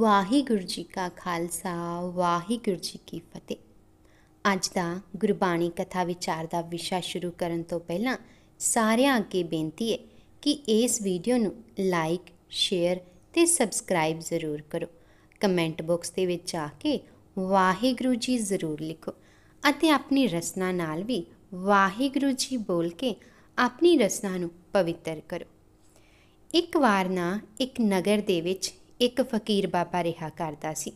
ਵਾਹਿਗੁਰੂ ਜੀ ਕਾ ਖਾਲਸਾ ਵਾਹਿਗੁਰੂ ਜੀ ਕੀ ਫਤਿਹ ਅੱਜ ਦਾ ਗੁਰਬਾਣੀ ਕਥਾ ਵਿਚਾਰ ਦਾ ਵਿਸ਼ਾ ਸ਼ੁਰੂ ਕਰਨ ਤੋਂ ਪਹਿਲਾਂ ਸਾਰਿਆਂ ਅੱਗੇ ਬੇਨਤੀ ਹੈ ਕਿ ਇਸ ਵੀਡੀਓ ਨੂੰ ਲਾਈਕ ਸ਼ੇਅਰ ਤੇ ਸਬਸਕ੍ਰਾਈਬ ਜ਼ਰੂਰ ਕਰੋ ਕਮੈਂਟ ਬਾਕਸ ਦੇ ਵਿੱਚ ਆ ਕੇ ਵਾਹਿਗੁਰੂ ਜੀ ਜ਼ਰੂਰ ਲਿਖੋ ਅਤੇ ਆਪਣੀ ਰਸਨਾ ਨਾਲ ਵੀ ਵਾਹਿਗੁਰੂ ਜੀ ਬੋਲ ਕੇ ਆਪਣੀ ਰਸਨਾ ਨੂੰ ਪਵਿੱਤਰ ਕਰੋ ਇੱਕ ਵਾਰ ਨਾ ਇੱਕ ਨਗਰ ਦੇ ਵਿੱਚ ਇੱਕ ਫਕੀਰ ਬਾਬਾ ਰਿਹਾ ਕਰਦਾ ਸੀ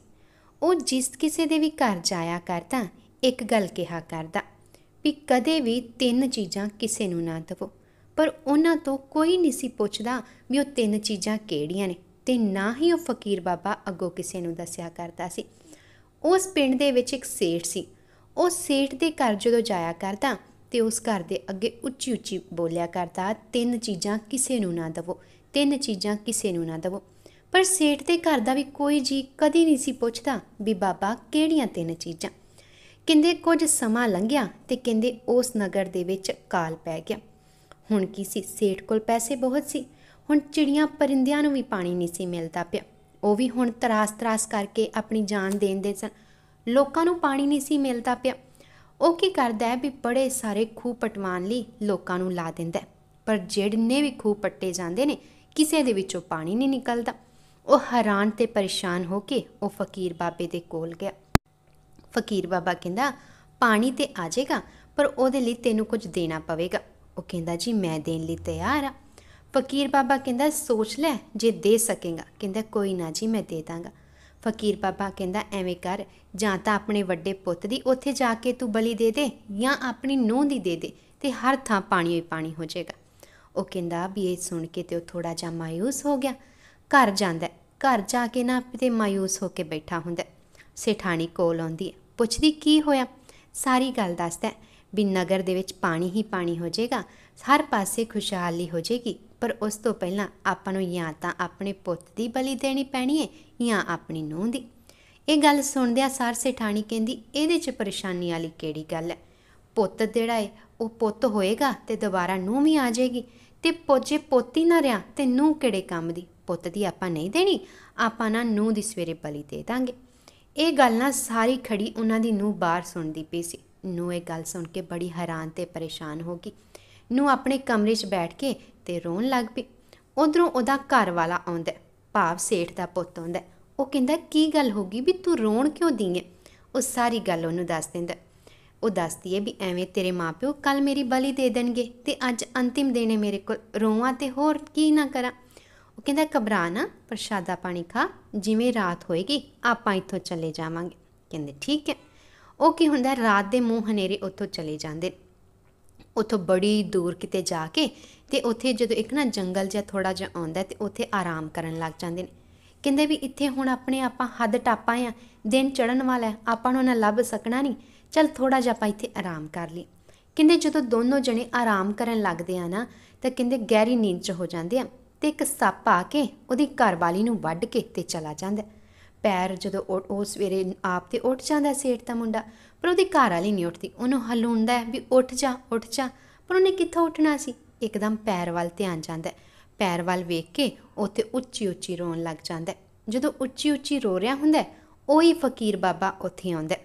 ਉਹ ਜਿਸ ਕਿਸੇ ਦੇ ਵੀ ਘਰ ਜਾਇਆ ਕਰਦਾ ਇੱਕ ਗੱਲ ਕਿਹਾ ਕਰਦਾ ਵੀ ਕਦੇ ਵੀ ਤਿੰਨ ਚੀਜ਼ਾਂ ਕਿਸੇ ਨੂੰ ਨਾ ਦਿਵੋ ਪਰ ਉਹਨਾਂ ਤੋਂ ਕੋਈ ਨਹੀਂ ਸੀ ਪੁੱਛਦਾ ਵੀ ਉਹ ਤਿੰਨ ਚੀਜ਼ਾਂ ਕਿਹੜੀਆਂ ਨੇ ਤੇ ਨਾ ਹੀ ਉਹ ਫਕੀਰ ਬਾਬਾ ਅੱਗੋਂ ਕਿਸੇ ਨੂੰ ਦੱਸਿਆ ਕਰਦਾ ਸੀ ਉਸ ਪਿੰਡ ਦੇ ਵਿੱਚ ਇੱਕ ਸੇਠ ਸੀ ਉਹ ਸੇਠ ਦੇ ਘਰ ਜਦੋਂ ਜਾਇਆ ਕਰਦਾ ਤੇ ਉਸ ਘਰ ਦੇ ਅੱਗੇ ਉੱਚੀ ਉੱਚੀ ਬੋਲਿਆ ਕਰਦਾ ਤਿੰਨ ਚੀਜ਼ਾਂ ਕਿਸੇ ਨੂੰ ਨਾ ਦਵੋ ਤਿੰਨ ਚੀਜ਼ਾਂ ਕਿਸੇ ਨੂੰ ਨਾ ਦਵੋ ਪਰ ਸੇਠ ਦੇ ਘਰ ਦਾ ਵੀ ਕੋਈ ਜੀ ਕਦੀ ਨਹੀਂ ਸੀ ਪੁੱਛਦਾ ਵੀ ਬਾਬਾ ਕਿਹੜੀਆਂ ਤਿੰਨ ਚੀਜ਼ਾਂ ਕਹਿੰਦੇ ਕੁਝ ਸਮਾਂ ਲੰਘਿਆ ਤੇ ਕਹਿੰਦੇ ਉਸ ਨਗਰ ਦੇ ਵਿੱਚ ਕਾਲ ਪੈ ਗਿਆ ਹੁਣ ਕੀ ਸੀ ਸੇਠ ਕੋਲ ਪੈਸੇ ਬਹੁਤ ਸੀ ਹੁਣ ਚਿੜੀਆਂ ਪਰਿੰਦਿਆਂ ਨੂੰ ਵੀ ਪਾਣੀ ਨਹੀਂ ਸੀ ਮਿਲਦਾ ਪਿਆ ਉਹ ਵੀ ਹੁਣ ਤਰਾਸ-ਤਰਾਸ ਕਰਕੇ ਆਪਣੀ ਜਾਨ ਦੇਣ ਦੇ ਸਨ ਲੋਕਾਂ ਨੂੰ ਪਾਣੀ ਨਹੀਂ ਸੀ ਮਿਲਦਾ ਪਿਆ ਉਹ ਕੀ ਕਰਦਾ ਹੈ ਵੀ ਬੜੇ ਸਾਰੇ ਖੂਹ ਪਟਵਾਨ ਲਈ ਲੋਕਾਂ ਨੂੰ ਲਾ ਦਿੰਦਾ ਪਰ ਜਿਹੜੇ ਵੀ ਖੂਹ ਪੱਟੇ ਜਾਂਦੇ ਨੇ ਕਿਸੇ ਦੇ ਵਿੱਚੋਂ ਪਾਣੀ ਨਹੀਂ ਨਿਕਲਦਾ ਉਹ ਹੈਰਾਨ ਤੇ ਪਰੇਸ਼ਾਨ ਹੋ ਕੇ ਉਹ ਫਕੀਰ ਬਾਬੇ ਦੇ ਕੋਲ ਗਿਆ ਫਕੀਰ ਬਾਬਾ ਕਹਿੰਦਾ ਪਾਣੀ ਤੇ ਆ ਜਾਏਗਾ ਪਰ ਉਹਦੇ ਲਈ ਤੈਨੂੰ ਕੁਝ ਦੇਣਾ ਪਵੇਗਾ ਉਹ ਕਹਿੰਦਾ ਜੀ ਮੈਂ ਦੇਣ ਲਈ ਤਿਆਰ ਆ ਫਕੀਰ ਬਾਬਾ ਕਹਿੰਦਾ ਸੋਚ ਲੈ ਜੇ ਦੇ ਸਕੇਗਾ ਕਹਿੰਦਾ ਕੋਈ ਨਾ ਜੀ ਮੈਂ ਦੇ ਦਾਂਗਾ ਫਕੀਰ ਬਾਬਾ ਕਹਿੰਦਾ ਐਵੇਂ ਕਰ ਜਾਂ ਤਾਂ ਆਪਣੇ ਵੱਡੇ ਪੁੱਤ ਦੀ ਉੱਥੇ ਜਾ ਕੇ ਤੂੰ ਬਲੀ ਦੇ ਦੇ ਜਾਂ ਆਪਣੀ ਨੂੰਹ ਦੀ ਦੇ ਦੇ ਤੇ ਹਰ ਥਾਂ ਪਾਣੀ ਹੀ ਪਾਣੀ ਹੋ ਜਾਏਗਾ ਉਹ ਕਹਿੰਦਾ ਵੀ ਇਹ ਸੁਣ ਕੇ ਤੇ ਉਹ ਥੋੜਾ ਜਿਹਾ ਮਾਇੂਸ ਹੋ ਗਿਆ ਘਰ ਜਾਂਦਾ ਘਰ ਜਾ ਕੇ ਨਾ ਤੇ ਮਾਇੂਸ ਹੋ ਕੇ ਬੈਠਾ ਹੁੰਦਾ ਸੇਠਾਣੀ ਕੋਲ ਆਉਂਦੀ ਹੈ ਪੁੱਛਦੀ ਕੀ ਹੋਇਆ ਸਾਰੀ ਗੱਲ ਦੱਸਦਾ ਵੀ ਨਗਰ ਦੇ ਵਿੱਚ ਪਾਣੀ ਹੀ ਪਾਣੀ ਹੋ ਜਾਏਗਾ ਹਰ ਪਾਸੇ ਖੁਸ਼ਹਾਲੀ ਹੋ ਜਾਏਗੀ ਪਰ ਉਸ ਤੋਂ ਪਹਿਲਾਂ ਆਪਾਂ ਨੂੰ ਜਾਂ ਤਾਂ ਆਪਣੇ ਪੁੱਤ ਦੀ ਬਲੀ ਦੇਣੀ ਪੈਣੀ ਹੈ ਜਾਂ ਆਪਣੀ ਨੂੰਹ ਦੀ ਇਹ ਗੱਲ ਸੁਣਦਿਆਂ ਸਾਰ ਸੇਠਾਣੀ ਕਹਿੰਦੀ ਇਹਦੇ 'ਚ ਪਰੇਸ਼ਾਨੀ ਵਾਲੀ ਕਿਹੜੀ ਗੱਲ ਹੈ ਪੁੱਤ ਜਿਹੜਾ ਹੈ ਉਹ ਪੁੱਤ ਹੋਏਗਾ ਤੇ ਦੁਬਾਰਾ ਨੂੰਹ ਵੀ ਆ ਜਾਏਗੀ ਤੇ ਪੋਜੇ ਪੋਤੀ ਨਾ ਰਿਆ ਤੇ ਨੂੰਹ ਕਿਹੜੇ ਕੰਮ ਦੀ ਪੁੱਤ ਦੀ ਆਪਾਂ ਨਹੀਂ ਦੇਣੀ ਆਪਾਂ ਨਾ ਨੂੰ ਦੀ ਸਵੇਰੇ ਬਲੀ ਦੇ ਦਾਂਗੇ ਇਹ ਗੱਲ ਨਾ ਸਾਰੀ ਖੜੀ ਉਹਨਾਂ ਦੀ ਨੂੰ ਬਾਹਰ ਸੁਣਦੀ ਪਈ ਸੀ ਨੂੰ ਇਹ ਗੱਲ ਸੁਣ ਕੇ ਬੜੀ ਹੈਰਾਨ ਤੇ ਪਰੇਸ਼ਾਨ ਹੋ ਗਈ ਨੂੰ ਆਪਣੇ ਕਮਰੇ 'ਚ ਬੈਠ ਕੇ ਤੇ ਰੋਣ ਲੱਗ ਪਈ ਉਧਰੋਂ ਉਹਦਾ ਘਰ ਵਾਲਾ ਆਉਂਦਾ ਭਾਵ ਸੇਠ ਦਾ ਪੁੱਤ ਆਉਂਦਾ ਉਹ ਕਹਿੰਦਾ ਕੀ ਗੱਲ ਹੋ ਗਈ ਵੀ ਤੂੰ ਰੋਣ ਕਿਉਂ ਦੀ ਹੈ ਉਹ ਸਾਰੀ ਗੱਲ ਉਹਨੂੰ ਦੱਸ ਦਿੰਦਾ ਉਹ ਦੱਸਦੀ ਹੈ ਵੀ ਐਵੇਂ ਤੇਰੇ ਮਾਪਿਓ ਕੱਲ ਮੇਰੀ ਬਲੀ ਦੇ ਦੇਣਗੇ ਤੇ ਅੱਜ ਅੰਤਿਮ ਦੇਣੇ ਮੇਰੇ ਕੋਲ ਰੋਵਾਂ ਤੇ ਹੋਰ ਕੀ ਨਾ ਕਰਾਂ ਉਹ ਕਹਿੰਦਾ ਘਬਰਾ ਨਾ ਪ੍ਰਸ਼ਾਦਾ ਪਾਣੀ ਖਾ ਜਿਵੇਂ ਰਾਤ ਹੋਏਗੀ ਆਪਾਂ ਇੱਥੋਂ ਚਲੇ ਜਾਵਾਂਗੇ ਕਹਿੰਦੇ ਠੀਕ ਹੈ ਉਹ ਕੀ ਹੁੰਦਾ ਰਾਤ ਦੇ ਮੂੰਹ ਹਨੇਰੇ ਉੱਥੋਂ ਚਲੇ ਜਾਂਦੇ ਉੱਥੋਂ ਬੜੀ ਦੂਰ ਕਿਤੇ ਜਾ ਕੇ ਤੇ ਉੱਥੇ ਜਦੋਂ ਇੱਕ ਨਾ ਜੰਗਲ ਜਿਹਾ ਥੋੜਾ ਜਿਹਾ ਆਉਂਦਾ ਤੇ ਉੱਥੇ ਆਰਾਮ ਕਰਨ ਲੱਗ ਜਾਂਦੇ ਨੇ ਕਹਿੰਦੇ ਵੀ ਇੱਥੇ ਹੁਣ ਆਪਣੇ ਆਪਾਂ ਹੱਦ ਟਾਪਾ ਆ ਦਿਨ ਚੜਨ ਵਾਲਾ ਆਪਾਂ ਨੂੰ ਨਾ ਲੱਭ ਸਕਣਾ ਨਹੀਂ ਚਲ ਥੋੜਾ ਜਿਹਾ ਆਪਾਂ ਇੱਥੇ ਆਰਾਮ ਕਰ ਲਈ ਕਹਿੰਦੇ ਜਦੋਂ ਦੋਨੋਂ ਜਣੇ ਆਰਾਮ ਕਰਨ ਲੱਗਦੇ ਆ ਨਾ ਤਾਂ ਕਹਿੰਦੇ ਗਹਿਰੀ ਨੀਂਦ 'ਚ ਹੋ ਜਾਂਦੇ ਆ ਤੇ ਇੱਕ ਸੱਪ ਆ ਕੇ ਉਹਦੀ ਘਰਵਾਲੀ ਨੂੰ ਵੱਢ ਕੇ ਤੇ ਚਲਾ ਜਾਂਦਾ ਪੈਰ ਜਦੋਂ ਉਹ ਸਵੇਰੇ ਆਪ ਤੇ ਉੱਠ ਜਾਂਦਾ ਸੇਠ ਦਾ ਮੁੰਡਾ ਪਰ ਉਹਦੀ ਘਰ ਵਾਲੀ ਨਹੀਂ ਉੱਠਦੀ ਉਹਨੂੰ ਹਲੂੰਦਾ ਵੀ ਉੱਠ ਜਾ ਉੱਠ ਜਾ ਪਰ ਉਹਨੇ ਕਿੱਥੋਂ ਉੱਠਣਾ ਸੀ ਇੱਕਦਮ ਪੈਰ ਵੱਲ ਧਿਆਨ ਜਾਂਦਾ ਪੈਰ ਵੱਲ ਵੇਖ ਕੇ ਉੱਥੇ ਉੱਚੀ ਉੱਚੀ ਰੋਣ ਲੱਗ ਜਾਂਦਾ ਜਦੋਂ ਉੱਚੀ ਉੱਚੀ ਰੋ ਰਿਹਾ ਹੁੰਦਾ ਉਹੀ ਫਕੀਰ ਬਾਬਾ ਉੱਥੇ ਆਉਂਦਾ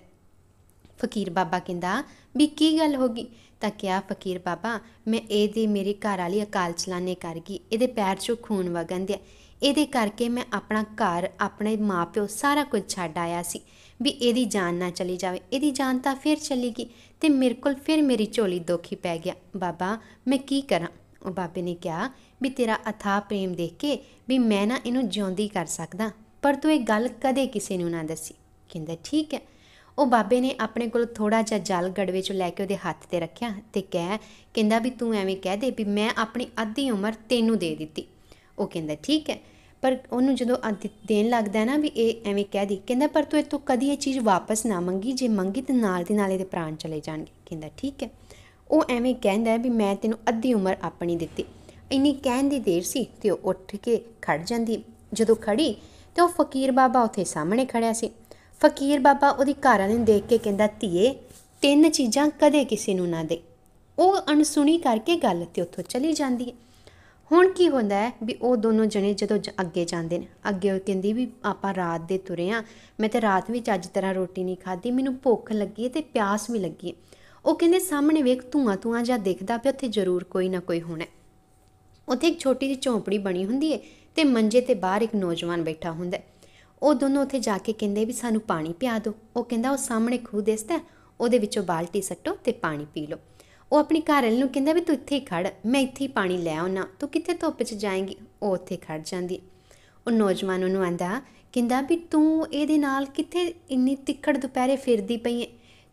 ਫਕੀਰ ਬਾਬਾ ਕਹਿੰਦਾ ਵੀ ਕੀ ਗੱਲ ਹੋ ਗਈ ਤਾਂ ਕਿਹਾ ਫਕੀਰ ਬਾਬਾ ਮੈਂ ਇਹਦੀ ਮੇਰੇ ਘਰ ਵਾਲੀ ਅਕਾਲ ਚਲਾਣੇ ਕਰ ਗਈ ਇਹਦੇ ਪੈਰ 'ਚੋਂ ਖੂਨ ਵਗਣ ਦਿਆ ਇਹਦੇ ਕਰਕੇ ਮੈਂ ਆਪਣਾ ਘਰ ਆਪਣੇ ਮਾਪਿਓ ਸਾਰਾ ਕੁਝ ਛੱਡ ਆਇਆ ਸੀ ਵੀ ਇਹਦੀ ਜਾਨ ਨਾ ਚਲੀ ਜਾਵੇ ਇਹਦੀ ਜਾਨ ਤਾਂ ਫਿਰ ਚਲੀ ਗਈ ਤੇ ਮੇਰੇ ਕੋਲ ਫਿਰ ਮੇਰੀ ਝੋਲੀ ਦੋਖੀ ਪੈ ਗਿਆ ਬਾਬਾ ਮੈਂ ਕੀ ਕਰਾਂ ਉਹ ਬਾਬੇ ਨੇ ਕਿਹਾ ਵੀ ਤੇਰਾ ਅਥਾ ਪ੍ਰੇਮ ਦੇਖ ਕੇ ਵੀ ਮੈਂ ਨਾ ਇਹਨੂੰ ਜਿਉਂਦੀ ਕਰ ਸਕਦਾ ਪਰ ਤੂੰ ਇਹ ਗੱਲ ਕਦੇ ਕਿਸੇ ਨੂੰ ਨਾ ਦੱਸੀ ਕਹਿੰਦਾ ਠੀਕ ਹੈ ਉਹ ਬਾਬੇ ਨੇ ਆਪਣੇ ਕੋਲ ਥੋੜਾ ਜਿਹਾ ਜਲ ਗੜਵੇ ਚੋਂ ਲੈ ਕੇ ਉਹਦੇ ਹੱਥ ਤੇ ਰੱਖਿਆ ਤੇ ਕਹਿ ਕਹਿੰਦਾ ਵੀ ਤੂੰ ਐਵੇਂ ਕਹਿ ਦੇ ਵੀ ਮੈਂ ਆਪਣੀ ਅੱਧੀ ਉਮਰ ਤੈਨੂੰ ਦੇ ਦਿੱਤੀ ਉਹ ਕਹਿੰਦਾ ਠੀਕ ਹੈ ਪਰ ਉਹਨੂੰ ਜਦੋਂ ਦੇਣ ਲੱਗਦਾ ਨਾ ਵੀ ਇਹ ਐਵੇਂ ਕਹਿ ਦੀ ਕਹਿੰਦਾ ਪਰ ਤੂੰ ਇਤੋਂ ਕਦੀ ਇਹ ਚੀਜ਼ ਵਾਪਸ ਨਾ ਮੰਗੀ ਜੇ ਮੰਗੀ ਤੇ ਨਾਲ ਦੀ ਨਾਲ ਇਹਦੇ ਪ੍ਰਾਣ ਚਲੇ ਜਾਣਗੇ ਕਹਿੰਦਾ ਠੀਕ ਹੈ ਉਹ ਐਵੇਂ ਕਹਿੰਦਾ ਵੀ ਮੈਂ ਤੈਨੂੰ ਅੱਧੀ ਉਮਰ ਆਪਣੀ ਦਿੱਤੀ ਇੰਨੀ ਕਹਿਣ ਦੀ ਦੇਰ ਸੀ ਤੇ ਉਹ ਉੱਠ ਕੇ ਖੜ ਜਾਂਦੀ ਜਦੋਂ ਖੜੀ ਤੇ ਉਹ ਫਕੀਰ ਬਾਬਾ ਉੱਥੇ ਸਾਹਮਣੇ ਖੜਿਆ ਸੀ ਫਕੀਰ ਬਾਬਾ ਉਹਦੀ ਘਰ ਵਾਲੀ ਨੂੰ ਦੇਖ ਕੇ ਕਹਿੰਦਾ ਧੀਏ ਤਿੰਨ ਚੀਜ਼ਾਂ ਕਦੇ ਕਿਸੇ ਨੂੰ ਨਾ ਦੇ ਉਹ ਅਣਸੁਣੀ ਕਰਕੇ ਗੱਲ ਤੇ ਉੱਥੋਂ ਚਲੀ ਜਾਂਦੀ ਹੈ ਹੁਣ ਕੀ ਹੁੰਦਾ ਹੈ ਵੀ ਉਹ ਦੋਨੋਂ ਜਣੇ ਜਦੋਂ ਅੱਗੇ ਜਾਂਦੇ ਨੇ ਅੱਗੇ ਉਹ ਕਹਿੰਦੀ ਵੀ ਆਪਾਂ ਰਾਤ ਦੇ ਤੁਰੇ ਆ ਮੈਂ ਤੇ ਰਾਤ ਵਿੱਚ ਅੱਜ ਤਰ੍ਹਾਂ ਰੋਟੀ ਨਹੀਂ ਖਾਧੀ ਮੈਨੂੰ ਭੁੱਖ ਲੱਗੀ ਹੈ ਤੇ ਪਿਆਸ ਵੀ ਲੱਗੀ ਹੈ ਉਹ ਕਹਿੰਦੇ ਸਾਹਮਣੇ ਵੇਖ ਧੂਆਂ ਧੂਆਂ ਜਾਂ ਦੇਖਦਾ ਪਿਆ ਉੱਥੇ ਜ਼ਰੂਰ ਕੋਈ ਨਾ ਕੋਈ ਹੋਣਾ ਉੱਥੇ ਇੱਕ ਛੋਟੀ ਜਿਹੀ ਝੌਂਪੜੀ ਬਣੀ ਹੁੰਦੀ ਹੈ ਤੇ ਮੰਜੇ ਤੇ ਬਾਹਰ ਇੱਕ ਨੌਜਵਾਨ ਬੈਠਾ ਹੁੰਦਾ ਹੈ ਉਹ ਦੋਨੋਂ ਉੱਥੇ ਜਾ ਕੇ ਕਹਿੰਦੇ ਵੀ ਸਾਨੂੰ ਪਾਣੀ ਪਿਆ ਦਿਓ ਉਹ ਕਹਿੰਦਾ ਉਹ ਸਾਹਮਣੇ ਖੂਹ ਦਿਸਦਾ ਉਹਦੇ ਵਿੱਚੋਂ ਬਾਲਟੀ ਸੱਟੋ ਤੇ ਪਾਣੀ ਪੀ ਲਓ ਉਹ ਆਪਣੀ ਘਰਲ ਨੂੰ ਕਹਿੰਦਾ ਵੀ ਤੂੰ ਇੱਥੇ ਹੀ ਖੜ ਮੈਂ ਇੱਥੇ ਹੀ ਪਾਣੀ ਲੈ ਆਉਣਾ ਤੂੰ ਕਿੱਥੇ ਧੁੱਪ 'ਚ ਜਾਏਂਗੀ ਉਹ ਉੱਥੇ ਖੜ ਜਾਂਦੀ ਉਹ ਨੌਜਵਾਨ ਉਹਨੂੰ ਆਂਦਾ ਕਹਿੰਦਾ ਵੀ ਤੂੰ ਇਹਦੇ ਨਾਲ ਕਿੱਥੇ ਇੰਨੀ ਤਿੱਖੜ ਦੁਪਹਿਰੇ ਫਿਰਦੀ ਪਈ ਐ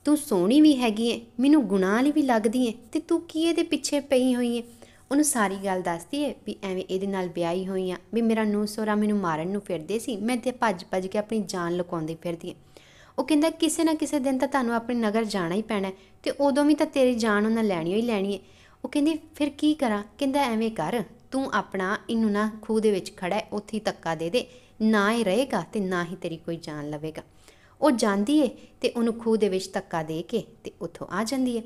ਤੂੰ ਸੋਹਣੀ ਵੀ ਹੈਗੀ ਐ ਮੈਨੂੰ ਗੁਨਾਹ ਵਾਲੀ ਵੀ ਲੱਗਦੀ ਐ ਤੇ ਤੂੰ ਕੀ ਇਹਦੇ ਪਿੱਛੇ ਪਈ ਹੋਈ ਐ ਉਹਨੂੰ ਸਾਰੀ ਗੱਲ ਦੱਸਦੀ ਏ ਵੀ ਐਵੇਂ ਇਹਦੇ ਨਾਲ ਵਿਆਹੀ ਹੋਈ ਆ ਵੀ ਮੇਰਾ ਨੂੰਹ ਸੋਰਾ ਮੈਨੂੰ ਮਾਰਨ ਨੂੰ ਫਿਰਦੇ ਸੀ ਮੈਂ ਤੇ ਭੱਜ ਭੱਜ ਕੇ ਆਪਣੀ ਜਾਨ ਲੁਕਾਉਂਦੀ ਫਿਰਦੀ ਏ ਉਹ ਕਹਿੰਦਾ ਕਿਸੇ ਨਾ ਕਿਸੇ ਦਿਨ ਤਾਂ ਤੁਹਾਨੂੰ ਆਪਣੇ ਨਗਰ ਜਾਣਾ ਹੀ ਪੈਣਾ ਤੇ ਉਦੋਂ ਵੀ ਤਾਂ ਤੇਰੀ ਜਾਨ ਉਹਨਾਂ ਲੈਣੀ ਹੀ ਲੈਣੀ ਏ ਉਹ ਕਹਿੰਦੀ ਫਿਰ ਕੀ ਕਰਾਂ ਕਹਿੰਦਾ ਐਵੇਂ ਕਰ ਤੂੰ ਆਪਣਾ ਇਹਨੂੰ ਨਾ ਖੂਹ ਦੇ ਵਿੱਚ ਖੜਾ ਹੈ ਉੱਥੇ ਹੀ ਦੇ ਦੇ ਨਾ ਹੀ ਰਹੇਗਾ ਤੇ ਨਾ ਹੀ ਤੇਰੀ ਕੋਈ ਜਾਨ ਲਵੇਗਾ ਉਹ ਜਾਂਦੀ ਏ ਤੇ ਉਹਨੂੰ ਖੂਹ ਦੇ ਵਿੱਚ ਤੱਕਾ ਦੇ ਕੇ ਤੇ ਉੱਥੋਂ ਆ ਜਾਂਦੀ ਏ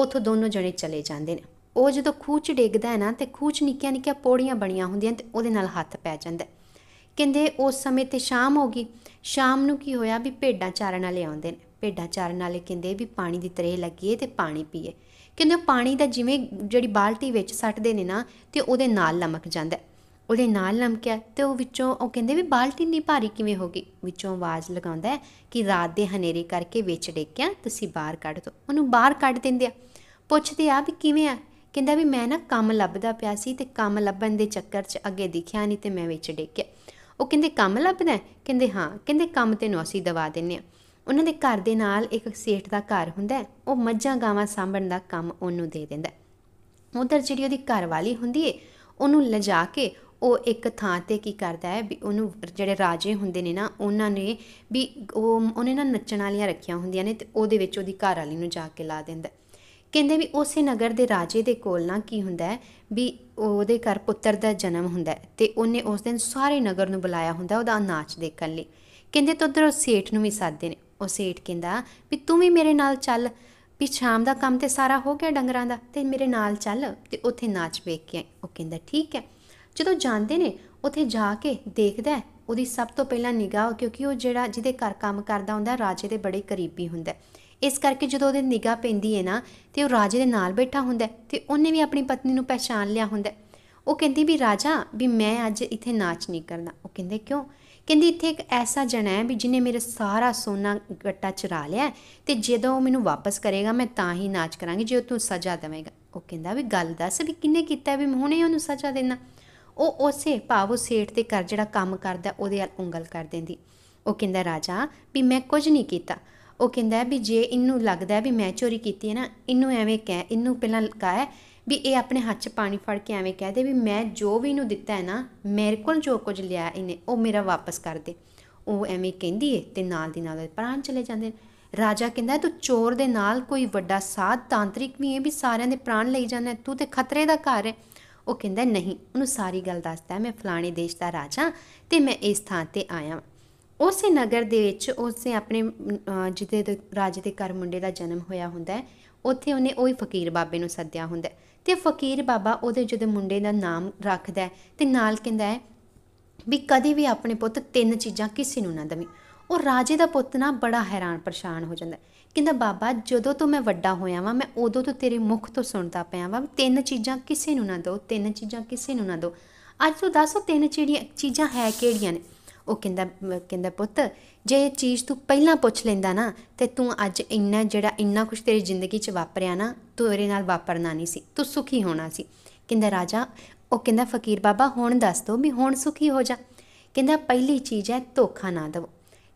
ਉੱਥੋਂ ਦੋਨੋਂ ਜਣੇ ਚਲੇ ਜਾਂਦੇ ਨੇ ਉਹ ਜਦੋਂ ਖੂਚ ਡੇਗਦਾ ਡਿੱਗਦਾ ਹੈ ਨਾ ਤੇ ਖੂਚ ਨਿੱਕੀਆਂ ਨਿੱਕੀਆਂ ਪੌੜੀਆਂ ਬਣੀਆਂ ਹੁੰਦੀਆਂ ਤੇ ਉਹਦੇ ਨਾਲ ਹੱਥ ਪੈ ਜਾਂਦਾ ਕਹਿੰਦੇ ਉਸ ਸਮੇਂ ਤੇ ਸ਼ਾਮ ਹੋ ਗਈ ਸ਼ਾਮ ਨੂੰ ਕੀ ਹੋਇਆ ਵੀ ਭੇਡਾਂ ਚਾਰਨ ਵਾਲੇ ਆਉਂਦੇ ਨੇ ਭੇਡਾਂ ਚਾਰਨ ਵਾਲੇ ਕਹਿੰਦੇ ਵੀ ਪਾਣੀ ਦੀ ਤਰੇਹ ਲੱਗੀਏ ਤੇ ਪਾਣੀ ਪੀਏ ਕਹਿੰਦੇ ਪਾਣੀ ਦਾ ਜਿਵੇਂ ਜਿਹੜੀ ਬਾਲਟੀ ਵਿੱਚ ਸੱਟਦੇ ਨੇ ਨਾ ਤੇ ਉਹਦੇ ਨਾਲ ਲਮਕ ਜਾਂਦਾ ਉਹਦੇ ਨਾਲ ਲਮਕਿਆ ਤੇ ਉਹ ਵਿੱਚੋਂ ਉਹ ਕਹਿੰਦੇ ਵੀ ਬਾਲਟੀ ਨਹੀਂ ਭਾਰੀ ਕਿਵੇਂ ਹੋ ਗਈ ਵਿੱਚੋਂ ਆਵਾਜ਼ ਲਗਾਉਂਦਾ ਕਿ ਰਾਤ ਦੇ ਹਨੇਰੇ ਕਰਕੇ ਵਿੱਚ ਡੇਕਿਆ ਤੁਸੀਂ ਬਾਹਰ ਕੱਢ ਦੋ ਉਹਨੂੰ ਬਾਹਰ ਕੱਢ ਦਿੰਦੇ ਆ ਪੁੱਛਦੇ ਆ ਵੀ ਕਿਵੇਂ ਆ ਕਹਿੰਦਾ ਵੀ ਮੈਂ ਨਾ ਕੰਮ ਲੱਭਦਾ ਪਿਆ ਸੀ ਤੇ ਕੰਮ ਲੱਭਣ ਦੇ ਚੱਕਰ 'ਚ ਅੱਗੇ ਦਿਖਿਆ ਨਹੀਂ ਤੇ ਮੈਂ ਵਿੱਚ ਡਿੱਗਿਆ ਉਹ ਕਹਿੰਦੇ ਕੰਮ ਲੱਭਦਾ ਕਹਿੰਦੇ ਹਾਂ ਕਹਿੰਦੇ ਕੰਮ ਤੇ ਨੂੰ ਅਸੀਂ ਦਵਾ ਦਿੰਨੇ ਆ ਉਹਨਾਂ ਦੇ ਘਰ ਦੇ ਨਾਲ ਇੱਕ ਸੇਠ ਦਾ ਘਰ ਹੁੰਦਾ ਉਹ ਮੱਝਾਂ ਗਾਵਾਂ ਸਾਂਭਣ ਦਾ ਕੰਮ ਉਹਨੂੰ ਦੇ ਦਿੰਦਾ ਉਧਰ ਜਿਹੜੀ ਉਹਦੀ ਘਰਵਾਲੀ ਹੁੰਦੀ ਏ ਉਹਨੂੰ ਲਿਜਾ ਕੇ ਉਹ ਇੱਕ ਥਾਂ ਤੇ ਕੀ ਕਰਦਾ ਹੈ ਵੀ ਉਹਨੂੰ ਜਿਹੜੇ ਰਾਜੇ ਹੁੰਦੇ ਨੇ ਨਾ ਉਹਨਾਂ ਨੇ ਵੀ ਉਹ ਉਹਨੇ ਨਾ ਨੱਚਣ ਵਾਲੀਆਂ ਰੱਖੀਆਂ ਹੁੰਦੀਆਂ ਨੇ ਤੇ ਉਹਦੇ ਵਿੱਚ ਉਹਦੀ ਘਰ ਵਾਲੀ ਨੂੰ ਜਾ ਕੇ ਲਾ ਦਿੰਦਾ ਕਹਿੰਦੇ ਵੀ ਉਸੇ ਨਗਰ ਦੇ ਰਾਜੇ ਦੇ ਕੋਲ ਨਾ ਕੀ ਹੁੰਦਾ ਵੀ ਉਹਦੇ ਘਰ ਪੁੱਤਰ ਦਾ ਜਨਮ ਹੁੰਦਾ ਤੇ ਉਹਨੇ ਉਸ ਦਿਨ ਸਾਰੇ ਨਗਰ ਨੂੰ ਬੁਲਾਇਆ ਹੁੰਦਾ ਉਹਦਾ ਨਾਚ ਦੇਖਣ ਲਈ ਕਹਿੰਦੇ ਤਦਰ ਸੇਠ ਨੂੰ ਵੀ ਸਾਦੇ ਨੇ ਉਹ ਸੇਠ ਕਹਿੰਦਾ ਵੀ ਤੂੰ ਵੀ ਮੇਰੇ ਨਾਲ ਚੱਲ ਵੀ ਸ਼ਾਮ ਦਾ ਕੰਮ ਤੇ ਸਾਰਾ ਹੋ ਗਿਆ ਡੰਗਰਾਂ ਦਾ ਤੇ ਮੇਰੇ ਨਾਲ ਚੱਲ ਤੇ ਉੱਥੇ ਨਾਚ ਵੇਖ ਕੇ ਉਹ ਕਹਿੰਦਾ ਠੀਕ ਹੈ ਜਦੋਂ ਜਾਂਦੇ ਨੇ ਉੱਥੇ ਜਾ ਕੇ ਦੇਖਦਾ ਉਹਦੀ ਸਭ ਤੋਂ ਪਹਿਲਾਂ ਨਿਗਾਹ ਕਿਉਂਕਿ ਉਹ ਜਿਹੜਾ ਜਿਹਦੇ ਘਰ ਕੰਮ ਕਰਦਾ ਹੁੰਦਾ ਰਾਜੇ ਦੇ ਬੜੇ ਕਰੀਬੀ ਹੁੰਦਾ ਇਸ ਕਰਕੇ ਜਦੋਂ ਉਹਦੇ ਨਿਗਾਹ ਪੈਂਦੀ ਹੈ ਨਾ ਤੇ ਉਹ ਰਾਜੇ ਦੇ ਨਾਲ ਬੈਠਾ ਹੁੰਦਾ ਤੇ ਉਹਨੇ ਵੀ ਆਪਣੀ ਪਤਨੀ ਨੂੰ ਪਛਾਣ ਲਿਆ ਹੁੰਦਾ ਉਹ ਕਹਿੰਦੀ ਵੀ ਰਾਜਾ ਵੀ ਮੈਂ ਅੱਜ ਇੱਥੇ ਨਾਚ ਨਹੀਂ ਕਰਨਾ ਉਹ ਕਹਿੰਦੇ ਕਿਉਂ ਕਹਿੰਦੀ ਇੱਥੇ ਇੱਕ ਐਸਾ ਜਣਾ ਹੈ ਵੀ ਜਿਨੇ ਮੇਰੇ ਸਾਰਾ ਸੋਨਾ ਗੱਟਾ ਚੁਰਾ ਲਿਆ ਤੇ ਜਦੋਂ ਉਹ ਮੈਨੂੰ ਵਾਪਸ ਕਰੇਗਾ ਮੈਂ ਤਾਂ ਹੀ ਨਾਚ ਕਰਾਂਗੀ ਜੇ ਉਹ ਤੂੰ ਸਜ਼ਾ ਦੇਵੇਂਗਾ ਉਹ ਕਹਿੰਦਾ ਵੀ ਗੱਲ ਦੱਸ ਵੀ ਕਿੰਨੇ ਕੀਤਾ ਵੀ ਹੁਣੇ ਉਹਨੂੰ ਸਜ਼ਾ ਦੇਣਾ ਉਹ ਉਸੇ ਭਾਵ ਉਹ ਸੇਠ ਤੇ ਕਰ ਜਿਹੜਾ ਕੰਮ ਕਰਦਾ ਉਹਦੇ ਨਾਲ ਉਂਗਲ ਕਰ ਦਿੰਦੀ ਉਹ ਕਹਿੰਦਾ ਰਾਜਾ ਵੀ ਮੈਂ ਕੁਝ ਨਹੀਂ ਕੀਤਾ ਉਹ ਕਹਿੰਦਾ ਵੀ ਜੇ ਇਹਨੂੰ ਲੱਗਦਾ ਵੀ ਮੈਂ ਚੋਰੀ ਕੀਤੀ ਹੈ ਨਾ ਇਹਨੂੰ ਐਵੇਂ ਕਹਿ ਇਹਨੂੰ ਪਹਿਲਾਂ ਕਹਾ ਵੀ ਇਹ ਆਪਣੇ ਹੱਥ 'ਚ ਪਾਣੀ ਫੜ ਕੇ ਐਵੇਂ ਕਹਿ ਦੇ ਵੀ ਮੈਂ ਜੋ ਵੀ ਇਹਨੂੰ ਦਿੱਤਾ ਹੈ ਨਾ ਮੇਰੇ ਕੋਲ ਜੋ ਕੁਝ ਲਿਆ ਇਹਨੇ ਉਹ ਮੇਰਾ ਵਾਪਸ ਕਰ ਦੇ ਉਹ ਐਵੇਂ ਕਹਿੰਦੀ ਏ ਤੇ ਨਾਲ ਦੀ ਨਾਲ ਪ੍ਰਾਣ ਚਲੇ ਜਾਂਦੇ ਰਾਜਾ ਕਹਿੰਦਾ ਤੂੰ ਚੋਰ ਦੇ ਨਾਲ ਕੋਈ ਵੱਡਾ ਸਾਧ ਤਾਂਤਰਿਕ ਵੀ ਹੈ ਵੀ ਸਾਰਿਆਂ ਦੇ ਪ੍ਰਾਣ ਲਈ ਜਾਂਦਾ ਤੂੰ ਤੇ ਖਤਰੇ ਦਾ ਘਰ ਹੈ ਉਹ ਕਹਿੰਦਾ ਨਹੀਂ ਉਹਨੂੰ ਸਾਰੀ ਗੱਲ ਦੱਸਦਾ ਮੈਂ ਫਲਾਣੇ ਦੇਸ਼ ਦਾ ਰਾਜਾ ਤੇ ਮੈਂ ਇਸ ਥਾਂ ਤੇ ਆਇਆ ਉਸੇ ਨਗਰ ਦੇ ਵਿੱਚ ਉਸੇ ਆਪਣੇ ਜਿੱਦੇ ਰਾਜੇ ਦੇ ਘਰ ਮੁੰਡੇ ਦਾ ਜਨਮ ਹੋਇਆ ਹੁੰਦਾ ਹੈ ਉੱਥੇ ਉਹਨੇ ਉਹੀ ਫਕੀਰ ਬਾਬੇ ਨੂੰ ਸੱਦਿਆ ਹੁੰਦਾ ਤੇ ਫਕੀਰ ਬਾਬਾ ਉਹਦੇ ਜਿਹਦੇ ਮੁੰਡੇ ਦਾ ਨਾਮ ਰੱਖਦਾ ਤੇ ਨਾਲ ਕਹਿੰਦਾ ਹੈ ਵੀ ਕਦੇ ਵੀ ਆਪਣੇ ਪੁੱਤ ਤਿੰਨ ਚੀਜ਼ਾਂ ਕਿਸੇ ਨੂੰ ਨਾ ਦਵੀਂ ਉਹ ਰਾਜੇ ਦਾ ਪੁੱਤ ਨਾ ਬੜਾ ਹੈਰਾਨ ਪਰੇਸ਼ਾਨ ਹੋ ਜਾਂਦਾ ਕਹਿੰਦਾ ਬਾਬਾ ਜਦੋਂ ਤੋਂ ਮੈਂ ਵੱਡਾ ਹੋਇਆ ਵਾਂ ਮੈਂ ਉਦੋਂ ਤੋਂ ਤੇਰੇ ਮੁਖ ਤੋਂ ਸੁਣਦਾ ਪਿਆ ਵਾਂ ਤਿੰਨ ਚੀਜ਼ਾਂ ਕਿਸੇ ਨੂੰ ਨਾ ਦਿਓ ਤਿੰਨ ਚੀਜ਼ਾਂ ਕਿਸੇ ਨੂੰ ਨਾ ਦਿਓ ਅੱਜ ਤੂੰ ਦੱਸ ਤਿੰਨ ਚੀੜੀਆਂ ਚੀਜ਼ਾਂ ਹੈ ਕਿਹੜੀਆਂ ਨੇ ਉਹ ਕਹਿੰਦਾ ਕਹਿੰਦਾ ਪੁੱਤ ਜੇ ਇਹ ਚੀਜ਼ ਤੂੰ ਪਹਿਲਾਂ ਪੁੱਛ ਲੈਂਦਾ ਨਾ ਤੇ ਤੂੰ ਅੱਜ ਇੰਨਾ ਜਿਹੜਾ ਇੰਨਾ ਕੁਝ ਤੇਰੀ ਜ਼ਿੰਦਗੀ 'ਚ ਵਾਪਰਿਆ ਨਾ ਤੂੰ ਇਹਦੇ ਨਾਲ ਵਾਪਰਨਾ ਨਹੀਂ ਸੀ ਤੂੰ ਸੁਖੀ ਹੋਣਾ ਸੀ ਕਹਿੰਦਾ ਰਾਜਾ ਉਹ ਕਹਿੰਦਾ ਫਕੀਰ ਬਾਬਾ ਹੁਣ ਦੱਸ ਦੋ ਵੀ ਹੁਣ ਸੁਖੀ ਹੋ ਜਾ ਕਹਿੰਦਾ ਪਹਿਲੀ ਚੀਜ਼ ਹੈ ਧੋਖਾ ਨਾ ਦਵੋ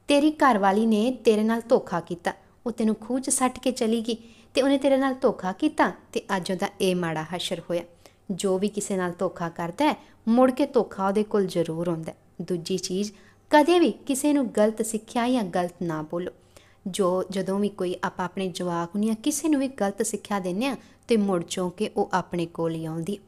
ਤੇਰੀ ਘਰਵਾਲੀ ਨੇ ਤੇਰੇ ਨਾਲ ਧੋਖਾ ਕੀਤਾ ਉਹ ਤੈਨੂੰ ਖੂਹ 'ਚ ਸੱਟ ਕੇ ਚਲੀ ਗਈ ਤੇ ਉਹਨੇ ਤੇਰੇ ਨਾਲ ਧੋਖਾ ਕੀਤਾ ਤੇ ਅੱਜ ਉਹਦਾ ਇਹ ਮਾੜਾ ਹਸ਼ਰ ਹੋਇਆ ਜੋ ਵੀ ਕਿਸੇ ਨਾਲ ਧੋਖਾ ਕਰਦਾ ਹੈ ਮੁੜ ਕੇ ਧੋਖਾ ਉਹਦੇ ਕੋਲ ਜ਼ਰੂਰ ਹੁੰਦਾ ਦੂਜੀ ਚੀਜ਼ ਕਦੇ ਵੀ ਕਿਸੇ ਨੂੰ ਗਲਤ ਸਿੱਖਿਆ ਜਾਂ ਗਲਤ ਨਾ ਬੋਲੋ ਜੋ ਜਦੋਂ ਵੀ ਕੋਈ ਆਪ ਆਪਣੇ ਜਵਾਕ ਨੂੰ ਜਾਂ ਕਿਸੇ ਨੂੰ ਵੀ ਗਲਤ ਸਿੱਖਿਆ ਦਿੰਨੇ ਆ ਤੇ ਮੁੜ ਚੋਂ ਕੇ ਉਹ ਆਪਣੇ ਕੋਲ ਹੀ ਆਉਂਦੀ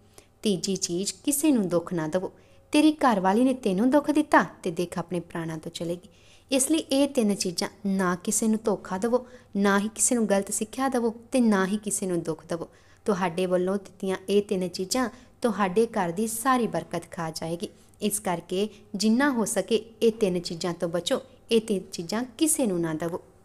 ਤੀਜੀ ਚੀਜ਼ ਕਿਸੇ ਨੂੰ ਦੁੱਖ ਨਾ ਦਿਵੋ ਤੇਰੀ ਘਰ ਵਾਲੀ ਨੇ ਤੈਨੂੰ ਦੁੱਖ ਦਿੱਤਾ ਤੇ ਦੇਖ ਆਪਣੇ ਪ੍ਰਾਣਾ ਤੋਂ ਚਲੇਗੀ ਇਸ ਲਈ ਇਹ ਤਿੰਨ ਚੀਜ਼ਾਂ ਨਾ ਕਿਸੇ ਨੂੰ ਧੋਖਾ ਦਿਵੋ ਨਾ ਹੀ ਕਿਸੇ ਨੂੰ ਗਲਤ ਸਿੱਖਿਆ ਦਿਵੋ ਤੇ ਨਾ ਹੀ ਕਿਸੇ ਨੂੰ ਦੁੱਖ ਦਿਵੋ ਤੁਹਾਡੇ ਵੱਲੋਂ ਦਿੱਤੀਆਂ ਇਹ ਤਿੰਨ ਚੀਜ਼ਾਂ ਤੁਹਾਡੇ ਘਰ ਦੀ ਸਾਰੀ ਬਰਕਤ ਖਾ ਜਾਏਗੀ ਇਸ ਕਰਕੇ ਜਿੰਨਾ ਹੋ ਸਕੇ ਇਹ ਤਿੰਨ ਚੀਜ਼ਾਂ ਤੋਂ ਬਚੋ ਇਹ ਤਿੰਨ ਚੀਜ਼ਾਂ ਕਿਸੇ ਨੂੰ ਨਾ ਦਿਵੋ